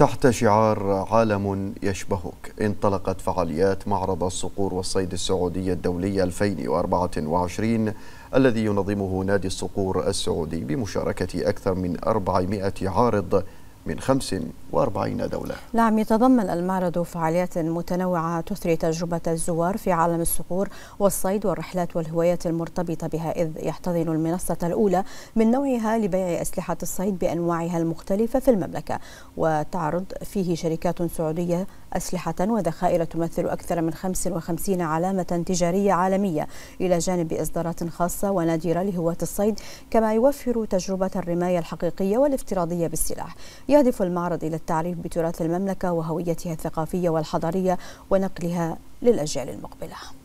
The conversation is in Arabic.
تحت شعار عالم يشبهك انطلقت فعاليات معرض الصقور والصيد السعودي الدولي 2024 الذي ينظمه نادي الصقور السعودي بمشاركة أكثر من 400 عارض من 45 دولة نعم يتضمن المعرض فعاليات متنوعة تثري تجربة الزوار في عالم الصقور والصيد والرحلات والهوايات المرتبطة بها إذ يحتضن المنصة الأولى من نوعها لبيع أسلحة الصيد بأنواعها المختلفة في المملكة وتعرض فيه شركات سعودية أسلحة وذخائر تمثل أكثر من 55 علامة تجارية عالمية إلى جانب إصدارات خاصة ونادرة لهواة الصيد كما يوفر تجربة الرماية الحقيقية والافتراضية بالسلاح يهدف المعرض إلى التعريف بتراث المملكة وهويتها الثقافية والحضارية ونقلها للأجيال المقبلة